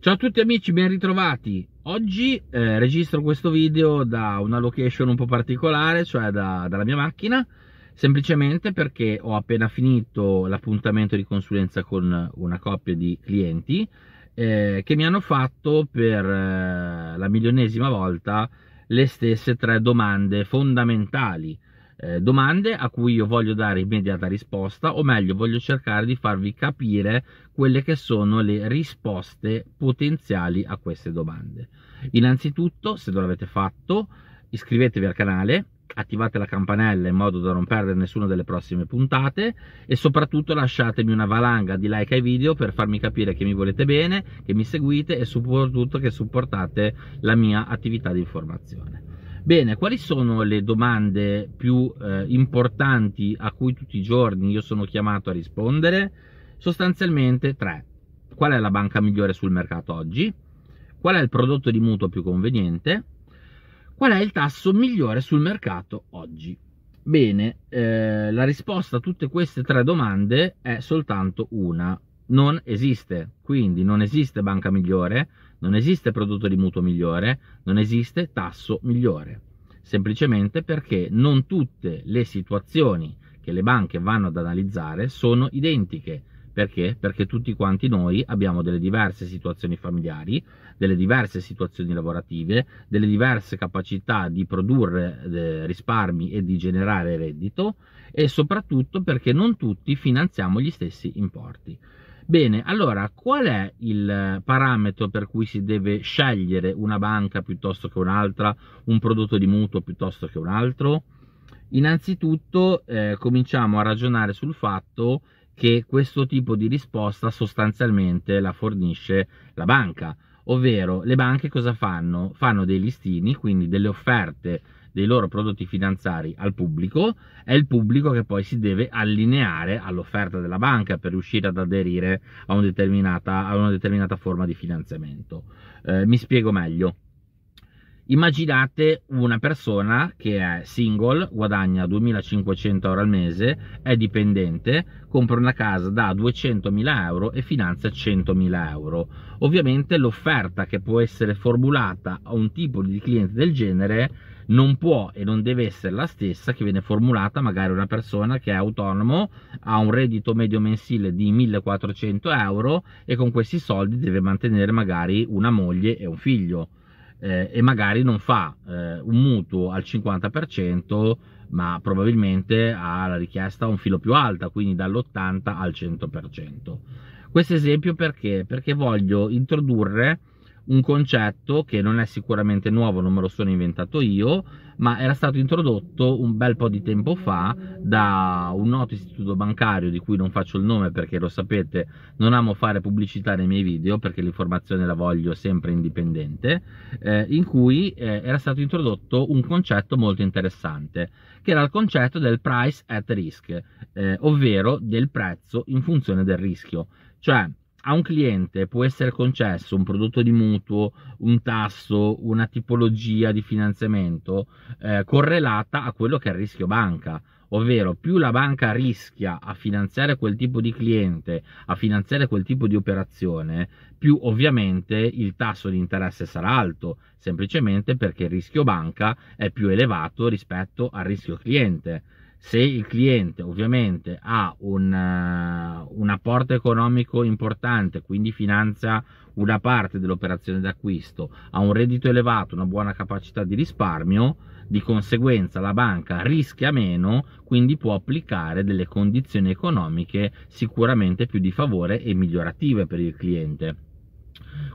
Ciao a tutti amici, ben ritrovati! Oggi eh, registro questo video da una location un po' particolare, cioè da, dalla mia macchina, semplicemente perché ho appena finito l'appuntamento di consulenza con una coppia di clienti eh, che mi hanno fatto per eh, la milionesima volta le stesse tre domande fondamentali. Eh, domande a cui io voglio dare immediata risposta, o meglio, voglio cercare di farvi capire quelle che sono le risposte potenziali a queste domande. Innanzitutto, se non l'avete fatto, iscrivetevi al canale, attivate la campanella in modo da non perdere nessuna delle prossime puntate e soprattutto lasciatemi una valanga di like ai video per farmi capire che mi volete bene, che mi seguite e soprattutto che supportate la mia attività di informazione. Bene, quali sono le domande più eh, importanti a cui tutti i giorni io sono chiamato a rispondere? Sostanzialmente tre. Qual è la banca migliore sul mercato oggi? Qual è il prodotto di mutuo più conveniente? qual è il tasso migliore sul mercato oggi? Bene, eh, la risposta a tutte queste tre domande è soltanto una, non esiste, quindi non esiste banca migliore, non esiste prodotto di mutuo migliore, non esiste tasso migliore, semplicemente perché non tutte le situazioni che le banche vanno ad analizzare sono identiche, perché? Perché tutti quanti noi abbiamo delle diverse situazioni familiari, delle diverse situazioni lavorative, delle diverse capacità di produrre eh, risparmi e di generare reddito e soprattutto perché non tutti finanziamo gli stessi importi. Bene, allora qual è il parametro per cui si deve scegliere una banca piuttosto che un'altra, un prodotto di mutuo piuttosto che un altro? Innanzitutto eh, cominciamo a ragionare sul fatto che questo tipo di risposta sostanzialmente la fornisce la banca, ovvero le banche cosa fanno? Fanno dei listini, quindi delle offerte dei loro prodotti finanziari al pubblico, è il pubblico che poi si deve allineare all'offerta della banca per riuscire ad aderire a, un a una determinata forma di finanziamento. Eh, mi spiego meglio. Immaginate una persona che è single, guadagna 2500 euro al mese, è dipendente, compra una casa da 200.000 euro e finanzia 100.000 euro. Ovviamente l'offerta che può essere formulata a un tipo di cliente del genere non può e non deve essere la stessa che viene formulata magari una persona che è autonomo, ha un reddito medio mensile di 1400 euro e con questi soldi deve mantenere magari una moglie e un figlio eh, e magari non fa eh, un mutuo al 50%, ma probabilmente ha la richiesta un filo più alta, quindi dall'80 al 100%. Questo esempio perché? Perché voglio introdurre un concetto che non è sicuramente nuovo, non me lo sono inventato io, ma era stato introdotto un bel po' di tempo fa da un noto istituto bancario di cui non faccio il nome perché lo sapete, non amo fare pubblicità nei miei video perché l'informazione la voglio sempre indipendente, eh, in cui eh, era stato introdotto un concetto molto interessante, che era il concetto del price at risk, eh, ovvero del prezzo in funzione del rischio. Cioè, a un cliente può essere concesso un prodotto di mutuo, un tasso, una tipologia di finanziamento eh, correlata a quello che è il rischio banca, ovvero più la banca rischia a finanziare quel tipo di cliente, a finanziare quel tipo di operazione, più ovviamente il tasso di interesse sarà alto, semplicemente perché il rischio banca è più elevato rispetto al rischio cliente se il cliente ovviamente ha un, eh, un apporto economico importante, quindi finanzia una parte dell'operazione d'acquisto, ha un reddito elevato, una buona capacità di risparmio, di conseguenza la banca rischia meno, quindi può applicare delle condizioni economiche sicuramente più di favore e migliorative per il cliente.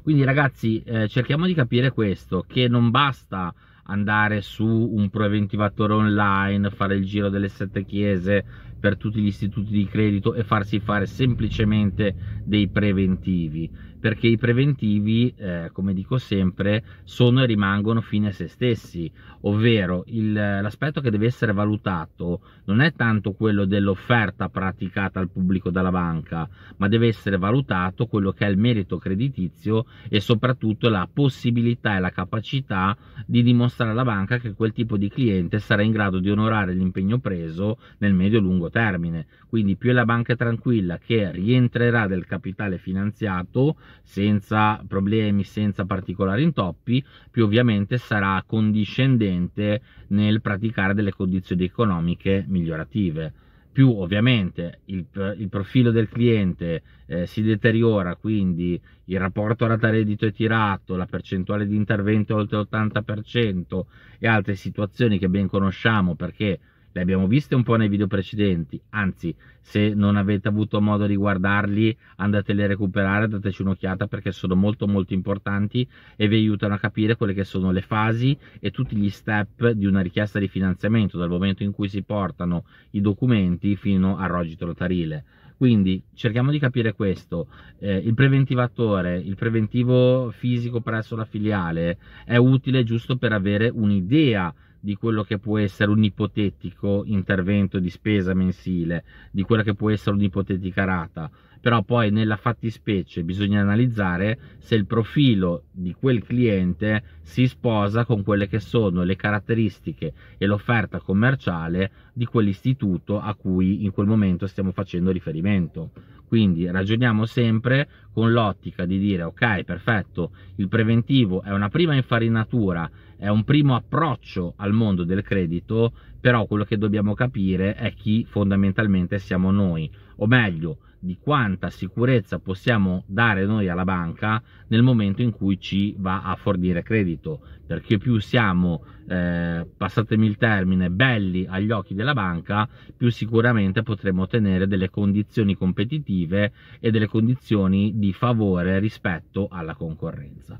Quindi ragazzi eh, cerchiamo di capire questo, che non basta andare su un preventivatore online, fare il giro delle sette chiese per tutti gli istituti di credito e farsi fare semplicemente dei preventivi perché i preventivi, eh, come dico sempre, sono e rimangono fine a se stessi, ovvero il, l'aspetto che deve essere valutato non è tanto quello dell'offerta praticata al pubblico dalla banca, ma deve essere valutato quello che è il merito creditizio e soprattutto la possibilità e la capacità di dimostrare alla banca che quel tipo di cliente sarà in grado di onorare l'impegno preso nel medio-lungo termine. Quindi più la banca è tranquilla che rientrerà del capitale finanziato, senza problemi, senza particolari intoppi, più ovviamente sarà condiscendente nel praticare delle condizioni economiche migliorative. Più ovviamente il, il profilo del cliente eh, si deteriora, quindi il rapporto rata reddito è tirato, la percentuale di intervento è oltre l'80% e altre situazioni che ben conosciamo perché le abbiamo viste un po' nei video precedenti, anzi se non avete avuto modo di guardarli andatele a recuperare, dateci un'occhiata perché sono molto molto importanti e vi aiutano a capire quelle che sono le fasi e tutti gli step di una richiesta di finanziamento dal momento in cui si portano i documenti fino al rogito notarile. Quindi cerchiamo di capire questo, eh, il preventivatore, il preventivo fisico presso la filiale è utile giusto per avere un'idea di quello che può essere un ipotetico intervento di spesa mensile, di quella che può essere un'ipotetica rata, però poi nella fattispecie bisogna analizzare se il profilo di quel cliente si sposa con quelle che sono le caratteristiche e l'offerta commerciale di quell'istituto a cui in quel momento stiamo facendo riferimento. Quindi ragioniamo sempre con l'ottica di dire ok, perfetto, il preventivo è una prima infarinatura, è un primo approccio al mondo del credito, però quello che dobbiamo capire è chi fondamentalmente siamo noi, o meglio, di quanta sicurezza possiamo dare noi alla banca nel momento in cui ci va a fornire credito, perché più siamo, eh, passatemi il termine, belli agli occhi della banca, più sicuramente potremo ottenere delle condizioni competitive e delle condizioni di favore rispetto alla concorrenza.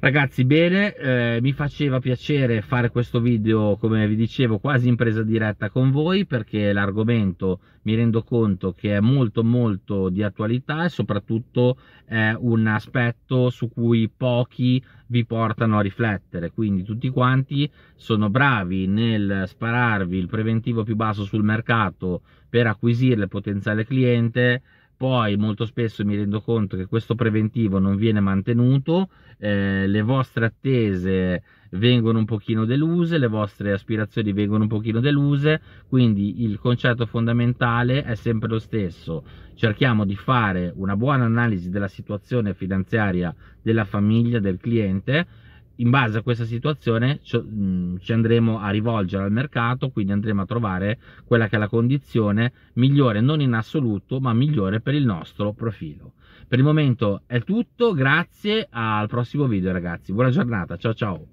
Ragazzi bene, eh, mi faceva piacere fare questo video come vi dicevo quasi in presa diretta con voi perché l'argomento mi rendo conto che è molto molto di attualità e soprattutto è un aspetto su cui pochi vi portano a riflettere, quindi tutti quanti sono bravi nel spararvi il preventivo più basso sul mercato per acquisire il potenziale cliente poi molto spesso mi rendo conto che questo preventivo non viene mantenuto, eh, le vostre attese vengono un pochino deluse, le vostre aspirazioni vengono un pochino deluse, quindi il concetto fondamentale è sempre lo stesso, cerchiamo di fare una buona analisi della situazione finanziaria della famiglia, del cliente, in base a questa situazione mm, ci andremo a rivolgere al mercato, quindi andremo a trovare quella che è la condizione migliore, non in assoluto, ma migliore per il nostro profilo. Per il momento è tutto, grazie, al prossimo video ragazzi, buona giornata, ciao ciao!